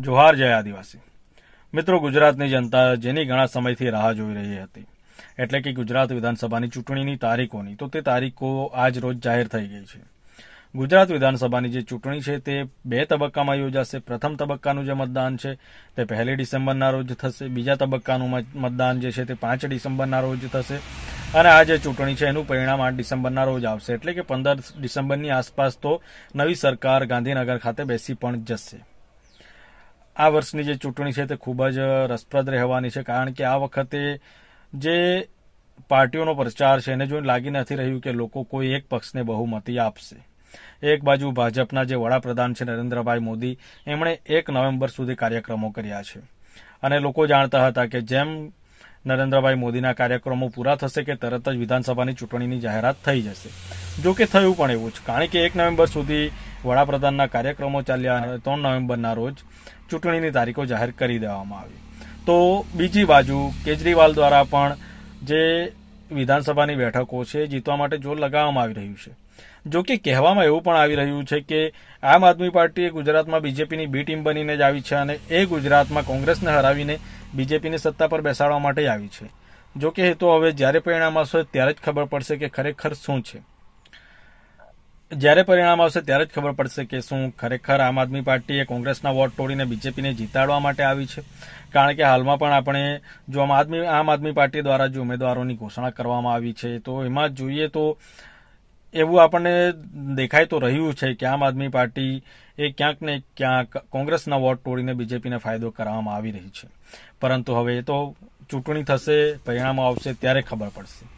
જોહાર જય આદિવાસી મિત્રો ગુજરાતની જનતા જેની ઘણા સમયથી રાહ જોઈ રહી હતી એટલે કે ગુજરાત વિધાનસભાની ચૂંટણીની તારીખોની તો તે તારીખો આજ રોજ જાહેર થઈ ગઈ છે ગુજરાત વિધાનસભાની જે ચૂંટણી છે તે બે તબક્કામાં યોજાશે પ્રથમ તબક્કાનું જે મતદાન છે તે પહેલી ડિસેમ્બરના રોજ થશે બીજા તબક્કાનું મતદાન જે છે તે પાંચ ડિસેમ્બરના રોજ થશે અને આ જે ચૂંટણી છે એનું પરિણામ આઠ ડિસેમ્બરના રોજ આવશે એટલે કે પંદર ડિસેમ્બરની આસપાસ તો નવી સરકાર ગાંધીનગર ખાતે બેસી પણ જશે આ વર્ષની જે ચૂંટણી છે તે ખૂબ જ રસપ્રદ રહેવાની છે કારણ કે આ વખતે જે પાર્ટીઓનો પ્રચાર છે એને જોઈને લાગી નથી રહ્યું કે લોકો કોઈ એક પક્ષને બહુમતી આપશે એક બાજુ ભાજપના જે વડાપ્રધાન છે નરેન્દ્રભાઈ મોદી એમણે એક નવેમ્બર સુધી કાર્યક્રમો કર્યા છે અને લોકો જાણતા હતા કે જેમ નરેન્દ્રભાઈ મોદીના કાર્યક્રમો પૂરા થશે કે તરત જ વિધાનસભાની ચૂંટણીની જાહેરાત થઈ જશે જો કે થયું પણ એવું જ કારણ કે એક નવેમ્બર સુધી વડાપ્રધાનના કાર્યક્રમો ચાલ્યા અને ત્રણ નવેમ્બરના રોજ ચૂંટણીની તારીખો જાહેર કરી દેવામાં આવી તો બીજી બાજુ કેજરીવાલ દ્વારા પણ જે વિધાનસભાની બેઠકો છે જીતવા માટે જોર લગાવવામાં આવી રહ્યું છે જો કે કહેવામાં એવું પણ આવી રહ્યું છે કે આમ આદમી પાર્ટીએ ગુજરાતમાં બીજેપીની બી ટીમ બનીને જ આવી છે અને એ ગુજરાતમાં કોંગ્રેસને હરાવીને બીજેપીને સત્તા પર બેસાડવા માટે આવી છે જો કે એ તો હવે જ્યારે પરિણામ આવશે ત્યારે જ ખબર પડશે કે ખરેખર શું છે જ્યારે પરિણામ આવશે ત્યારે જ ખબર પડશે કે શું ખરેખર આમ આદમી પાર્ટીએ કોંગ્રેસના વોટ તોડીને બીજેપીને જીતાડવા માટે આવી છે કારણ કે હાલમાં પણ આપણે જો આમ આદમી આમ આદમી પાર્ટી દ્વારા જે ઉમેદવારોની ઘોષણા કરવામાં આવી છે તો એમાં જોઈએ તો એવું આપણને દેખાય તો રહ્યું છે કે આમ આદમી પાર્ટી એ ક્યાંક ને ક્યાંક કોંગ્રેસના વોટ તોડીને બીજેપીને ફાયદો કરવામાં આવી રહી છે પરંતુ હવે એ તો ચૂંટણી થશે પરિણામો આવશે ત્યારે ખબર પડશે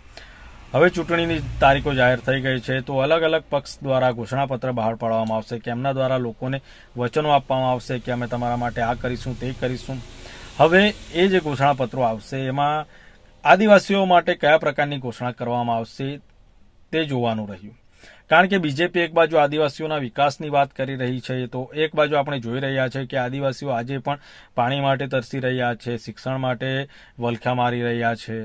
હવે ચૂંટણીની તારીખો જાહેર થઈ ગઈ છે તો અલગ અલગ પક્ષ દ્વારા ઘોષણાપત્ર બહાર પાડવામાં આવશે કે એમના દ્વારા લોકોને વચનો આપવામાં આવશે કે અમે તમારા માટે આ કરીશું તે કરીશું હવે એ જે ઘોષણાપત્રો આવશે એમાં આદિવાસીઓ માટે કયા પ્રકારની ઘોષણા કરવામાં આવશે તે જોવાનું રહ્યું કારણ કે બીજેપી એક બાજુ આદિવાસીઓના વિકાસની વાત કરી રહી છે તો એક બાજુ આપણે જોઈ રહ્યા છે કે આદિવાસીઓ આજે પણ પાણી માટે તરસી રહ્યા છે શિક્ષણ માટે વલખા મારી રહ્યા છે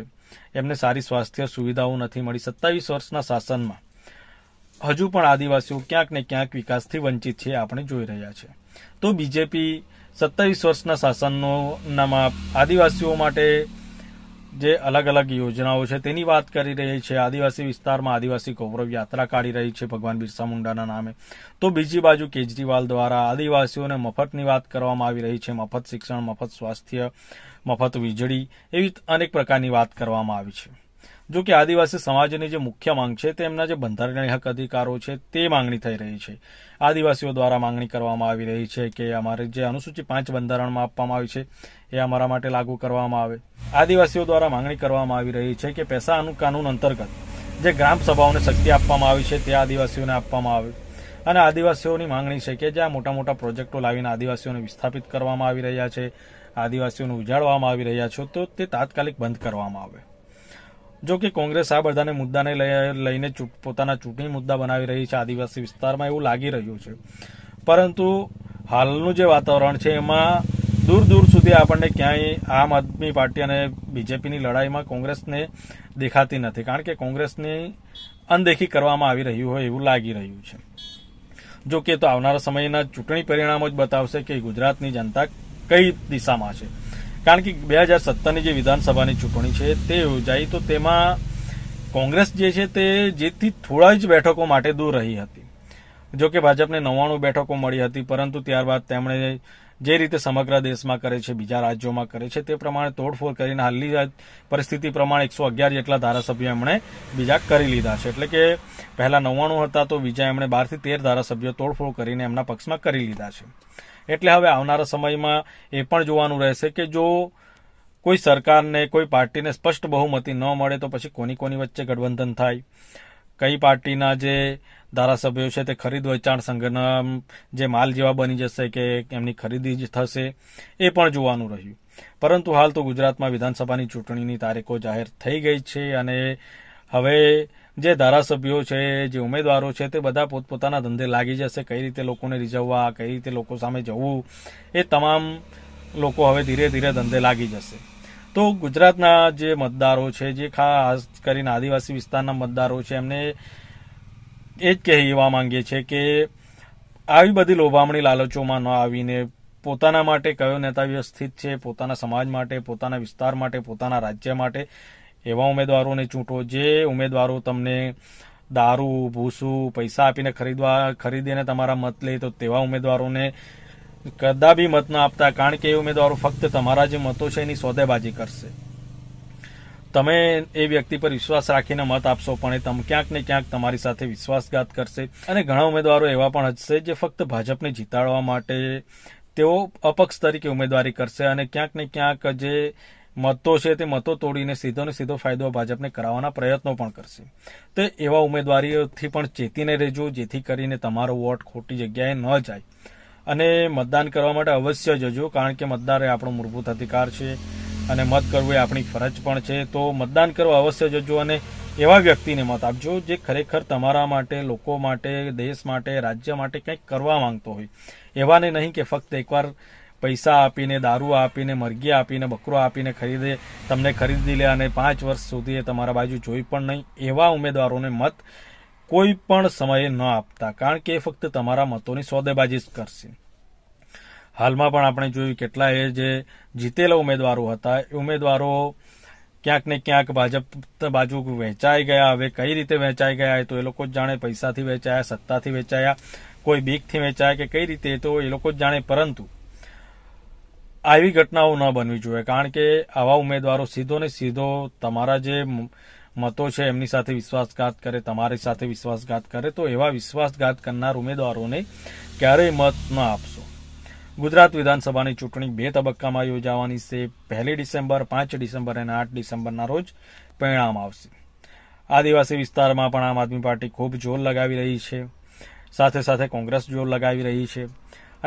એમને સારી સ્વાસ્થ્ય સુવિધાઓ નથી મળી સત્તાવીસ વર્ષના શાસનમાં હજુ પણ આદિવાસીઓ ક્યાંક ને ક્યાંક વિકાસથી વંચિત છે આપણે જોઈ રહ્યા છે તો બીજેપી સત્તાવીસ વર્ષના શાસનોનામાં આદિવાસીઓ માટે જે અલગ અલગ યોજનાઓ છે તેની વાત કરી રહી છે આદિવાસી વિસ્તારમાં આદિવાસી ગૌરવ યાત્રા કાઢી રહી છે ભગવાન બિરસા મુંડાના નામે તો બીજી બાજુ કેજરીવાલ દ્વારા આદિવાસીઓને મફતની વાત કરવામાં આવી રહી છે મફત શિક્ષણ મફત સ્વાસ્થ્ય મફત વીજળી એવી અનેક પ્રકારની વાત કરવામાં આવી છે જો કે આદિવાસી સમાજની જે મુખ્ય માંગ છે તે એમના જે બંધારણીય હક અધિકારો છે તે માંગણી થઈ રહી છે આદિવાસીઓ દ્વારા માંગણી કરવામાં આવી રહી છે કે અમારે જે અનુસૂચિ પાંચ બંધારણમાં આપવામાં આવી છે એ અમારા માટે લાગુ કરવામાં આવે આદિવાસીઓ દ્વારા માંગણી કરવામાં આવી રહી છે કે પેસા કાનૂન અંતર્ગત જે ગ્રામ સભાઓને શક્તિ આપવામાં આવી છે તે આદિવાસીઓને આપવામાં આવે અને આદિવાસીઓની માંગણી છે કે જ્યાં મોટા મોટા પ્રોજેક્ટો લાવીને આદિવાસીઓને વિસ્થાપિત કરવામાં આવી રહ્યા છે આદિવાસીઓને ઉજાડવામાં આવી રહ્યા છો તો તે તાત્કાલિક બંધ કરવામાં આવે જો કે કોંગ્રેસ આ બધાને મુદ્દાને લઈને પોતાના ચૂંટણી મુદ્દા બનાવી રહી છે આદિવાસી વિસ્તારમાં એવું લાગી રહ્યું છે પરંતુ હાલનું જે વાતાવરણ છે એમાં દૂર દૂર સુધી આપણને ક્યાંય આમ આદમી પાર્ટી અને બીજેપીની લડાઈમાં કોંગ્રેસને દેખાતી નથી કારણ કે કોંગ્રેસની અનદેખી કરવામાં આવી રહ્યું હોય એવું લાગી રહ્યું છે જો કે તો આવનારા સમયના ચૂંટણી પરિણામો જ બતાવશે કે ગુજરાતની જનતા કઈ દિશામાં છે કારણ કે બે હજાર સત્તરની જે વિધાનસભાની ચૂંટણી છે તે યોજાઈ તો તેમાં કોંગ્રેસ જે છે તે જેથી થોડા જ બેઠકો માટે દૂર રહી હતી જો કે ભાજપને નવ્વાણું બેઠકો મળી હતી પરંતુ ત્યારબાદ તેમણે જે રીતે સમગ્ર દેશમાં કરે છે બીજા રાજ્યોમાં કરે છે તે પ્રમાણે તોડફોડ કરીને હાલની પરિસ્થિતિ પ્રમાણે એકસો અગિયાર જેટલા ધારાસભ્યો એમણે બીજા કરી લીધા છે એટલે કે પહેલા નવ્વાણું હતા તો બીજા એમણે બારથી તેર ધારાસભ્યો તોડફોડ કરીને એમના પક્ષમાં કરી લીધા છે એટલે હવે આવનારા સમયમાં એ પણ જોવાનું રહેશે કે જો કોઈ સરકારને કોઈ પાર્ટીને સ્પષ્ટ બહુમતી ન મળે તો પછી કોની કોની વચ્ચે ગઠબંધન થાય કઈ પાર્ટીના જે ધારાસભ્યો છે તે ખરીદ વેચાણ સંઘના જે માલ જેવા બની જશે કે એમની ખરીદી જ થશે એ પણ જોવાનું રહ્યું પરંતુ હાલ તો ગુજરાતમાં વિધાનસભાની ચૂંટણીની તારીખો જાહેર થઈ ગઈ છે અને હવે જે ધારાસભ્યો છે જે ઉમેદવારો છે તે બધા પોતપોતાના ધંધે લાગી જશે કઈ રીતે લોકોને રીઝવવા કઈ રીતે લોકો સામે જવું એ તમામ લોકો હવે ધીરે ધીરે ધંધે લાગી જશે તો ગુજરાતના જે મતદારો છે જે ખાસ કરીને આદિવાસી વિસ્તારના મતદારો છે એમને એ જ કહેવા માંગીએ છીએ કે આવી બધી લોભામણી લાલચોમાં ન આવીને પોતાના માટે કયો નેતા વ્યવસ્થિત છે પોતાના સમાજ માટે પોતાના વિસ્તાર માટે પોતાના રાજ્ય માટે એવા ઉમેદવારોને ચૂંટો જે ઉમેદવારો તમને દારૂ ભૂસું પૈસા આપીને ખરીદવા ખરીદીને તમારા મત લે તો તેવા ઉમેદવારોને કદા બી મત ન આપતા કારણ કે એ ઉમેદવારો ફક્ત તમારા જે મતો છે એની સોદેબાજી કરશે તમે એ વ્યક્તિ પર વિશ્વાસ રાખીને મત આપશો પણ એ તમે ક્યાંક ને ક્યાંક તમારી સાથે વિશ્વાસઘાત કરશે અને ઘણા ઉમેદવારો એવા પણ હશે જે ફક્ત ભાજપને જીતાડવા માટે તેઓ અપક્ષ તરીકે ઉમેદવારી કરશે અને ક્યાંક ને ક્યાંક જે મતો છે તે મતો તોડીને સીધો ને સીધો ફાયદો ભાજપને કરાવવાના પ્રયત્નો પણ કરશે તો એવા ઉમેદવારીઓથી પણ ચેતીને રહેજો જેથી કરીને તમારો વોટ ખોટી જગ્યાએ ન જાય અને મતદાન કરવા માટે અવશ્ય જજો કારણ કે મતદાર એ આપણો મૂળભૂત અધિકાર છે અને મત કરવું એ આપણી ફરજ પણ છે તો મતદાન કરવા અવશ્ય જજો અને એવા વ્યક્તિને મત આપજો જે ખરેખર તમારા માટે લોકો માટે દેશ માટે રાજ્ય માટે કંઈક કરવા માંગતો હોય એવાને નહીં કે ફક્ત એકવાર પૈસા આપીને દારૂ આપીને મરઘી આપીને બકરો આપીને ખરીદે તમને ખરીદી લે અને પાંચ વર્ષ સુધી એ તમારા બાજુ જોઈ પણ નહીં એવા ઉમેદવારોને મત કોઈ પણ સમયે ન આપતા કારણ કે એ ફક્ત તમારા મતોની સોદેબાજી જ કરશે હાલમાં પણ આપણે જોયું કેટલાય જે જીતેલા ઉમેદવારો હતા એ ઉમેદવારો ક્યાંક ને ક્યાંક ભાજપ બાજુ વહેંચાઈ ગયા હવે કઈ રીતે વહેંચાઈ ગયા તો એ લોકો જ જાણે પૈસાથી વેચાયા સત્તાથી વેચાયા કોઈ બીકથી વેચાયા કે કઈ રીતે તો એ લોકો જ જાણે પરંતુ આવી ઘટનાઓ ન બનવી જોઈએ કારણ કે આવા ઉમેદવારો સીધો ને સીધો તમારા જે મતો છે એમની સાથે વિશ્વાસઘાત કરે તમારી સાથે વિશ્વાસઘાત કરે તો એવા વિશ્વાસઘાત કરનાર ઉમેદવારોને ક્યારેય મત ન આપશો ગુજરાત વિધાનસભાની ચૂંટણી બે તબક્કામાં યોજાવાની છે પહેલી ડિસેમ્બર પાંચ ડિસેમ્બર અને આઠ ડિસેમ્બરના રોજ પરિણામ આવશે આદિવાસી વિસ્તારમાં પણ આમ આદમી પાર્ટી ખૂબ જોર લગાવી રહી છે સાથે સાથે કોંગ્રેસ જોર લગાવી રહી છે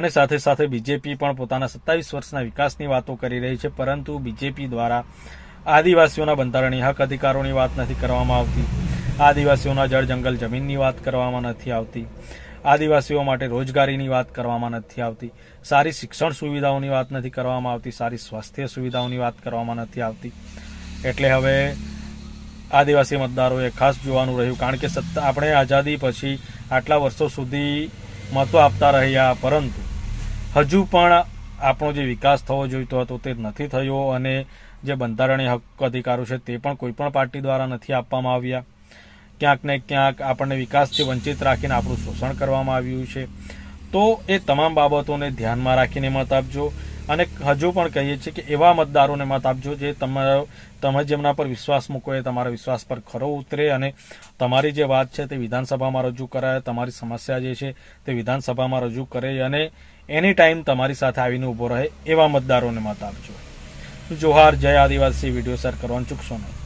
અને સાથે સાથે બીજેપી પણ પોતાના સત્તાવીસ વર્ષના વિકાસની વાતો કરી રહી છે પરંતુ બીજેપી દ્વારા આદિવાસીઓના બંધારણીય હક અધિકારોની વાત નથી કરવામાં આવતી આદિવાસીઓના જળ જંગલ જમીનની વાત કરવામાં નથી આવતી આદિવાસીઓ માટે રોજગારીની વાત કરવામાં નથી આવતી સારી શિક્ષણ સુવિધાઓની વાત નથી કરવામાં આવતી સારી સ્વાસ્થ્ય સુવિધાઓની વાત કરવામાં નથી આવતી એટલે હવે આદિવાસી મતદારોએ ખાસ જોવાનું રહ્યું કારણ કે સત્તા આપણે આઝાદી પછી આટલા વર્ષો સુધી મહત્ત્વ આપતા રહ્યા પરંતુ હજુ પણ આપણો જે વિકાસ થવો જોઈતો હતો તે નથી થયો અને જે બંધારણીય હક અધિકારો છે તે પણ કોઈપણ પાર્ટી દ્વારા નથી આપવામાં આવ્યા ક્યાંક ને ક્યાંક આપણને વિકાસથી વંચિત રાખીને આપણું શોષણ કરવામાં આવ્યું છે તો એ તમામ બાબતોને ધ્યાનમાં રાખીને મત આપજો અને હજુ પણ કહીએ છીએ કે એવા મતદારોને મત આપજો જે તમારો તમે જેમના પર વિશ્વાસ મૂકો એ તમારા વિશ્વાસ પર ખરો ઉતરે અને તમારી જે વાત છે તે વિધાનસભામાં રજૂ કરાય તમારી સમસ્યા જે છે તે વિધાનસભામાં રજૂ કરે અને એની ટાઈમ તમારી સાથે આવીને ઊભો રહે એવા મતદારોને મત આપજો જોહાર જય આદિવાસી વિડીયો શેર કરવાનું ચૂકશો નહીં